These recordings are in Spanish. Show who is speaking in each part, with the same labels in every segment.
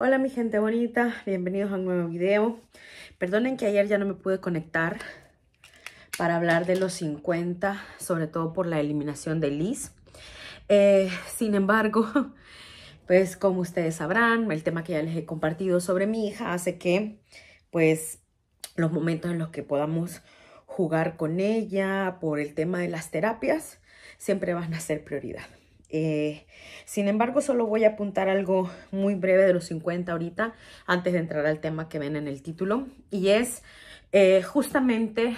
Speaker 1: Hola mi gente bonita, bienvenidos a un nuevo video. Perdonen que ayer ya no me pude conectar para hablar de los 50, sobre todo por la eliminación de Liz. Eh, sin embargo, pues como ustedes sabrán, el tema que ya les he compartido sobre mi hija hace que pues los momentos en los que podamos jugar con ella por el tema de las terapias siempre van a ser prioridad. Eh, sin embargo, solo voy a apuntar algo muy breve de los 50 ahorita, antes de entrar al tema que ven en el título, y es eh, justamente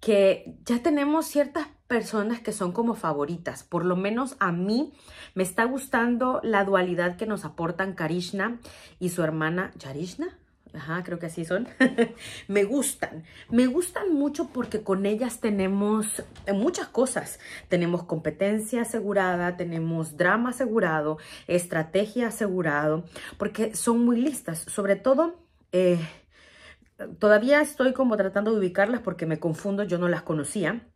Speaker 1: que ya tenemos ciertas personas que son como favoritas. Por lo menos a mí me está gustando la dualidad que nos aportan Karishna y su hermana Yarishna. Ajá, creo que así son. me gustan. Me gustan mucho porque con ellas tenemos eh, muchas cosas. Tenemos competencia asegurada, tenemos drama asegurado, estrategia asegurado, porque son muy listas. Sobre todo, eh, todavía estoy como tratando de ubicarlas porque me confundo, yo no las conocía.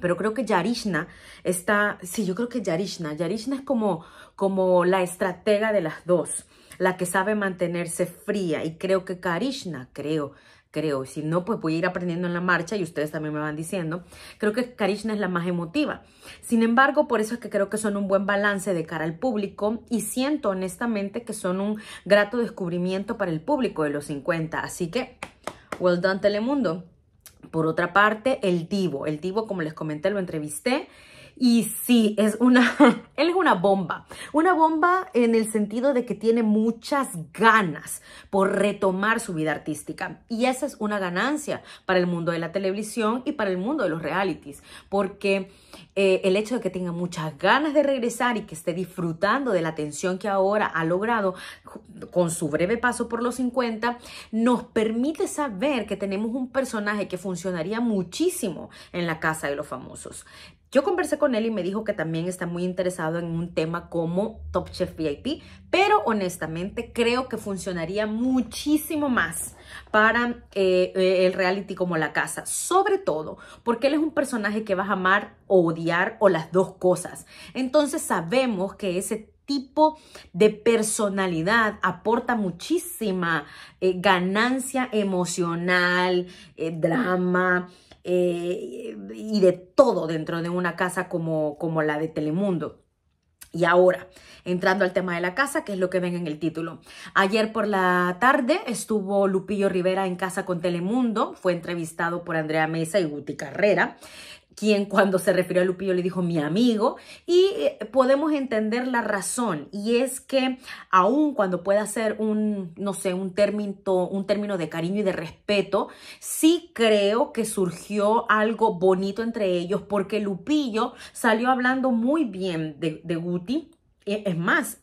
Speaker 1: Pero creo que Yarishna está, sí, yo creo que Yarishna, Yarishna es como, como la estratega de las dos, la que sabe mantenerse fría y creo que Karishna, creo, creo, si no, pues voy a ir aprendiendo en la marcha y ustedes también me van diciendo, creo que Karishna es la más emotiva. Sin embargo, por eso es que creo que son un buen balance de cara al público y siento honestamente que son un grato descubrimiento para el público de los 50, así que, well done Telemundo. Por otra parte, el divo. El divo, como les comenté, lo entrevisté y sí, es una, él es una bomba. Una bomba en el sentido de que tiene muchas ganas por retomar su vida artística. Y esa es una ganancia para el mundo de la televisión y para el mundo de los realities. Porque eh, el hecho de que tenga muchas ganas de regresar y que esté disfrutando de la atención que ahora ha logrado con su breve paso por los 50, nos permite saber que tenemos un personaje que funcionaría muchísimo en la casa de los famosos. Yo conversé con él y me dijo que también está muy interesado en un tema como Top Chef VIP, pero honestamente creo que funcionaría muchísimo más para eh, eh, el reality como la casa, sobre todo porque él es un personaje que vas a amar o odiar o las dos cosas. Entonces sabemos que ese tipo de personalidad aporta muchísima eh, ganancia emocional, drama, eh, y de todo dentro de una casa como, como la de Telemundo. Y ahora, entrando al tema de la casa, que es lo que ven en el título. Ayer por la tarde estuvo Lupillo Rivera en casa con Telemundo, fue entrevistado por Andrea Mesa y Guti Carrera quien cuando se refirió a Lupillo le dijo mi amigo, y eh, podemos entender la razón, y es que aun cuando pueda ser un, no sé, un término, un término de cariño y de respeto, sí creo que surgió algo bonito entre ellos, porque Lupillo salió hablando muy bien de, de Guti, e, es más,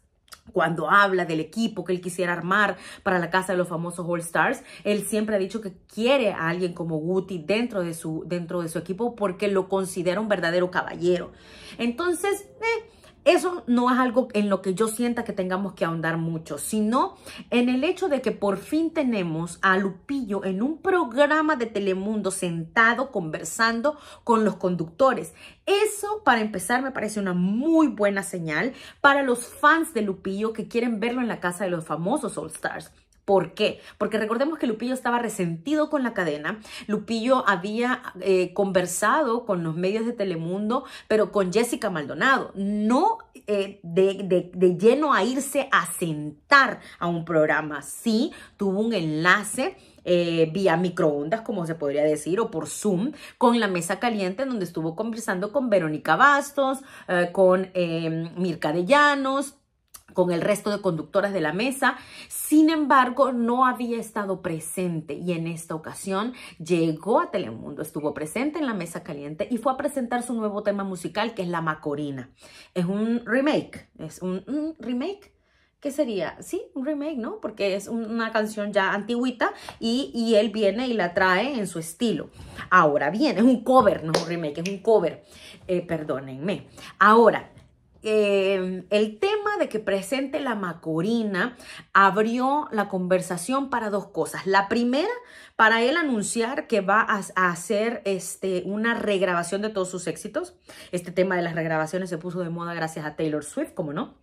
Speaker 1: cuando habla del equipo que él quisiera armar para la casa de los famosos All Stars, él siempre ha dicho que quiere a alguien como Guti dentro de su, dentro de su equipo porque lo considera un verdadero caballero. Entonces, eh, eso no es algo en lo que yo sienta que tengamos que ahondar mucho, sino en el hecho de que por fin tenemos a Lupillo en un programa de Telemundo sentado conversando con los conductores. Eso, para empezar, me parece una muy buena señal para los fans de Lupillo que quieren verlo en la casa de los famosos All Stars. ¿Por qué? Porque recordemos que Lupillo estaba resentido con la cadena, Lupillo había eh, conversado con los medios de Telemundo, pero con Jessica Maldonado, no eh, de, lleno a irse a sentar a un programa, sí tuvo un enlace. Eh, vía microondas, como se podría decir, o por Zoom, con la mesa caliente, donde estuvo conversando con Verónica Bastos, con Mirka de Llanos, con el resto de conductoras de la mesa. Sin embargo, no había estado presente y en esta ocasión llegó a Telemundo, estuvo presente en la mesa caliente y fue a presentar su nuevo tema musical que es La Macorina. Es un remake, es un, remake. ¿Qué sería? Sí, un remake, ¿no? Porque es una canción ya antigüita y, él viene y la trae en su estilo. Ahora bien, es un cover, no un remake, es un cover. Eh, perdónenme. Ahora, eh, el tema de que presente la Macorina abrió la conversación para dos cosas. La primera, para él anunciar que va a, hacer este, una regrabación de todos sus éxitos. Este tema de las regrabaciones se puso de moda gracias a Taylor Swift, como no.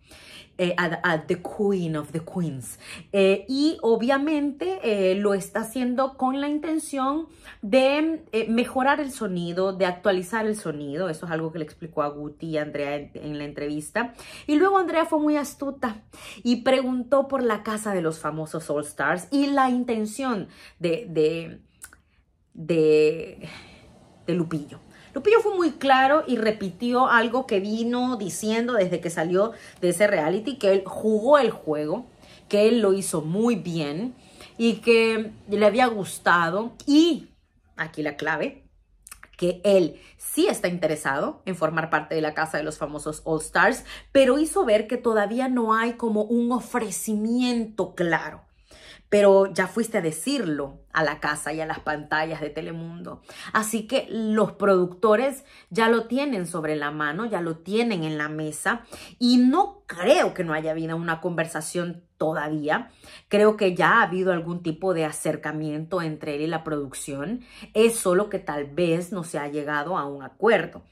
Speaker 1: Eh, At a, The Queen of the Queens. Eh, y obviamente eh, lo está haciendo con la intención de mejorar el sonido, de actualizar el sonido. Eso es algo que le explicó a Guti y a Andrea en, la entrevista. Y luego Andrea fue muy astuta y preguntó por la casa de los famosos All Stars y la intención de, de, de, de Lupillo. Lupillo fue muy claro y repitió algo que vino diciendo desde que salió de ese reality, que él jugó el juego, que él lo hizo muy bien y que le había gustado y, aquí la clave, que él sí está interesado en formar parte de la casa de los famosos All Stars, pero hizo ver que todavía no hay como un ofrecimiento claro. Pero ya fuiste a decirlo, a la casa y a las pantallas de Telemundo. Así que los productores ya lo tienen sobre la mano, ya lo tienen en la mesa y no creo que no haya habido una conversación todavía. Creo que ya ha habido algún tipo de acercamiento entre él y la producción. Es solo que tal vez no se ha llegado a un acuerdo.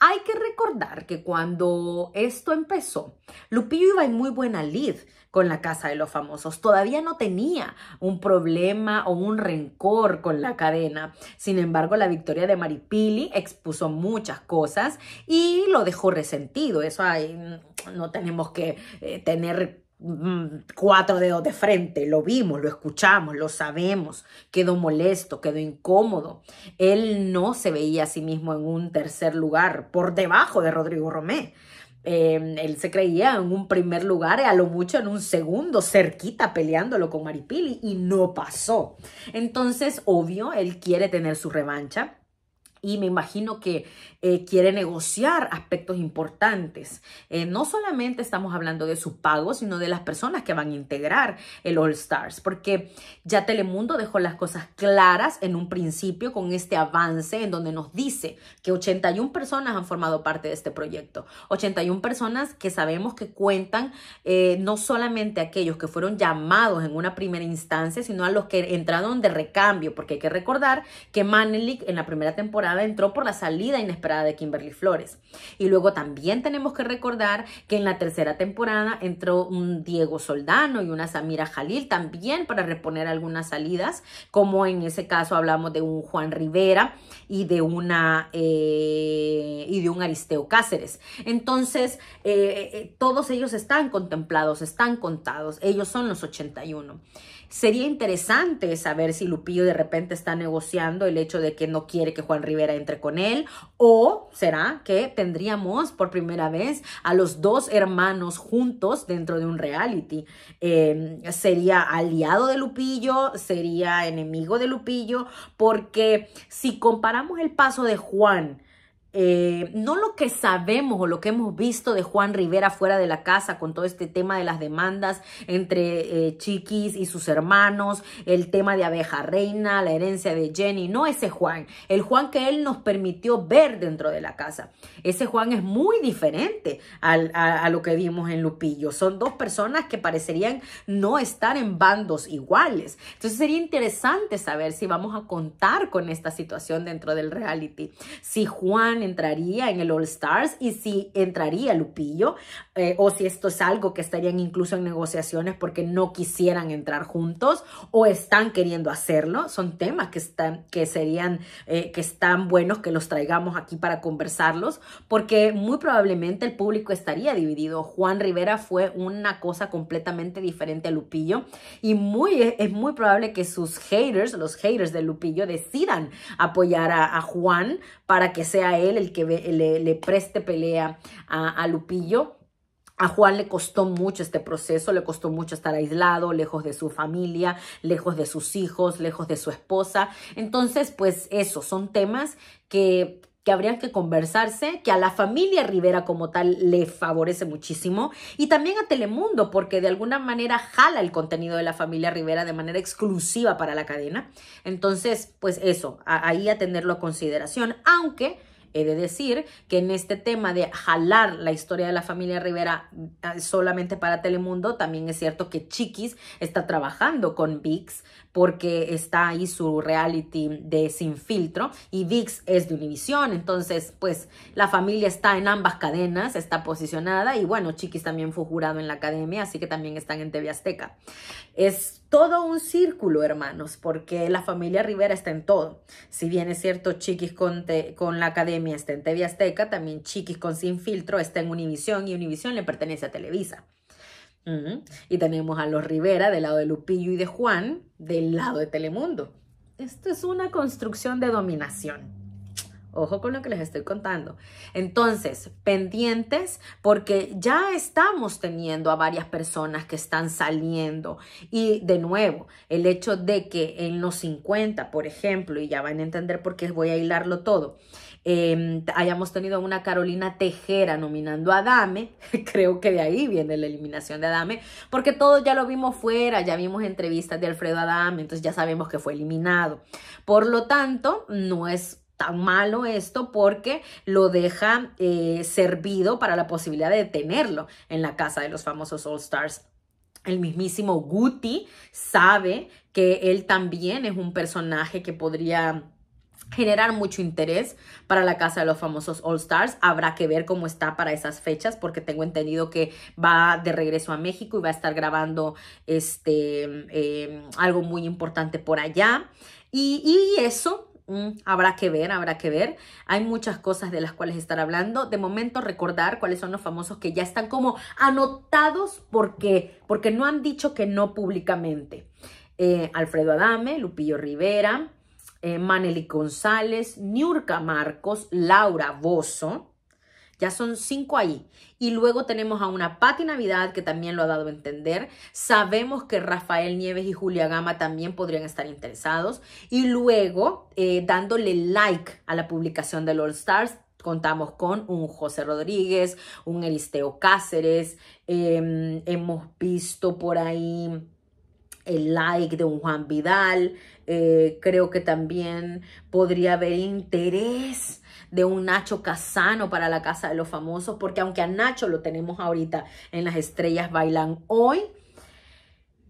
Speaker 1: Hay que recordar que cuando esto empezó, Lupillo iba en muy buena lid con la Casa de los Famosos. Todavía no tenía un problema o un rencor con la cadena. Sin embargo, la victoria de Maripili expuso muchas cosas y lo dejó resentido. Eso ahí, no tenemos que eh, tener mm, cuatro dedos de frente, lo vimos, lo escuchamos, lo sabemos, quedó molesto, quedó incómodo. Él no se veía a sí mismo en un tercer lugar, por debajo de Rodrigo Romé. Em, él se creía en un primer lugar, a lo mucho en un segundo, cerquita peleándolo con Maripili y no pasó. Entonces, obvio, él quiere tener su revancha. Y me imagino que eh, quiere negociar aspectos importantes. Eh, no solamente estamos hablando de su pago, sino de las personas que van a integrar el All Stars, porque ya Telemundo dejó las cosas claras en un principio con este avance en donde nos dice que 81 personas han formado parte de este proyecto. 81 personas que sabemos que cuentan eh, no solamente aquellos que fueron llamados en una primera instancia, sino a los que entraron de recambio, porque hay que recordar que Manelik en la primera temporada entró por la salida inesperada de Kimberly Flores. Y luego también tenemos que recordar que en la tercera temporada entró un Diego Soldano y una Samira Jalil también para reponer algunas salidas, como en ese caso hablamos de un Juan Rivera y de una eh, y de un Aristeo Cáceres. Entonces, eh, eh, todos ellos están contemplados, están contados, ellos son los 81. Sería interesante saber si Lupillo de repente está negociando el hecho de que no quiere que Juan Rivera era entre con él o será que tendríamos por primera vez a los dos hermanos juntos dentro de un reality. Em, sería aliado de Lupillo, sería enemigo de Lupillo, porque si comparamos el paso de Juan, eh, no lo que sabemos o lo que hemos visto de Juan Rivera fuera de la casa con todo este tema de las demandas entre eh, Chiquis y sus hermanos, el tema de abeja reina, la herencia de Jenny, no ese Juan, el Juan que él nos permitió ver dentro de la casa. Ese Juan es muy diferente a, a lo que vimos en Lupillo. Son dos personas que parecerían no estar en bandos iguales. Entonces sería interesante saber si vamos a contar con esta situación dentro del reality. Si Juan entraría en el All Stars y si entraría Lupillo eh, o si esto es algo que estarían incluso en negociaciones porque no quisieran entrar juntos o están queriendo hacerlo. Son temas que, están, que serían, eh, que están buenos que los traigamos aquí para conversarlos porque muy probablemente el público estaría dividido. Juan Rivera fue una cosa completamente diferente a Lupillo y muy, eh, es muy probable que sus haters, los haters de Lupillo, decidan apoyar a, a Juan para que sea él el que le, preste pelea a, Lupillo. A Juan le costó mucho este proceso, le costó mucho estar aislado, lejos de su familia, lejos de sus hijos, lejos de su esposa. Entonces, pues eso, son temas que que habrían que conversarse, que a la familia Rivera como tal le favorece muchísimo y también a Telemundo porque de alguna manera jala el contenido de la familia Rivera de manera exclusiva para la cadena. Entonces, pues eso, ahí a tenerlo a consideración, aunque He de decir que en este tema de jalar la historia de la familia Rivera ah, solamente para Telemundo, también es cierto que Chiquis está trabajando con VIX porque está ahí su reality de Sin Filtro y VIX es de Univisión, entonces pues la familia está en ambas cadenas, está posicionada y bueno, Chiquis también fue jurado en la academia, así que también están en TV Azteca. Es todo un círculo, hermanos, porque la familia Rivera está en todo. Si bien es cierto, Chiquis con, con la Academia está en TV Azteca, también Chiquis con Sin Filtro está en Univisión y Univisión le pertenece a Televisa. Y tenemos a los Rivera del lado de Lupillo y de Juan del lado de Telemundo. Esto es una construcción de dominación. Ojo con lo que les estoy contando. Entonces, pendientes porque ya estamos teniendo a varias personas que están saliendo. Y de nuevo, el hecho de que en los 50, por ejemplo, y ya van a entender por qué voy a hilarlo todo, em, hayamos tenido a una Carolina Tejera nominando a Adame, creo que de ahí viene la eliminación de Adame, porque todo ya lo vimos fuera, ya vimos entrevistas de Alfredo Adame, entonces ya sabemos que fue eliminado. Por lo tanto, no es tan malo esto porque lo deja eh, servido para la posibilidad de tenerlo en la casa de los famosos All Stars. El mismísimo Guti sabe que él también es un personaje que podría generar mucho interés para la casa de los famosos All Stars. Habrá que ver cómo está para esas fechas porque tengo entendido que va de regreso a México y va a estar grabando este, em, algo muy importante por allá. y eso Mm, habrá que ver, habrá que ver. Hay muchas cosas de las cuales estar hablando. De momento recordar cuáles son los famosos que ya están como anotados porque, porque no han dicho que no públicamente. Eh, Alfredo Adame, Lupillo Rivera, eh, Maneli González, Niurka Marcos, Laura Bozo, ya son cinco allí. Y luego tenemos a una Pati Navidad que también lo ha dado a entender. Sabemos que Rafael Nieves y Julia Gama también podrían estar interesados. Y luego, eh, dándole like a la publicación de All Stars, contamos con un José Rodríguez, un Eristeo Cáceres, em, hemos visto por ahí el like de un Juan Vidal, eh, creo que también podría haber interés de un Nacho Casano para la Casa de los Famosos, porque aunque a Nacho lo tenemos ahorita en las estrellas bailan hoy,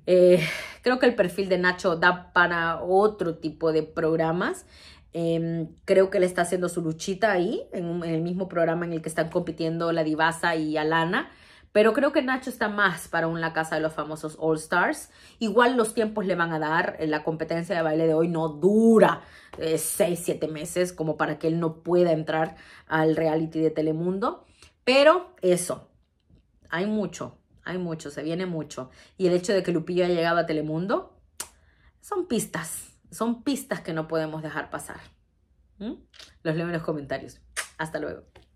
Speaker 1: eh, creo que el perfil de Nacho da para otro tipo de programas. Em, creo que le está haciendo su luchita ahí, en, en, el mismo programa en el que están compitiendo la Divasa y Alana. Pero creo que Nacho está más para un La Casa de los Famosos All Stars. Igual los tiempos le van a dar. Eh, la competencia de baile de hoy no dura eh, seis siete meses como para que él no pueda entrar al reality de Telemundo. Pero eso, hay mucho, hay mucho, se viene mucho. Y el hecho de que Lupillo haya llegado a Telemundo son pistas, son pistas que no podemos dejar pasar. ¿Mm? Los leo en los comentarios. Hasta luego.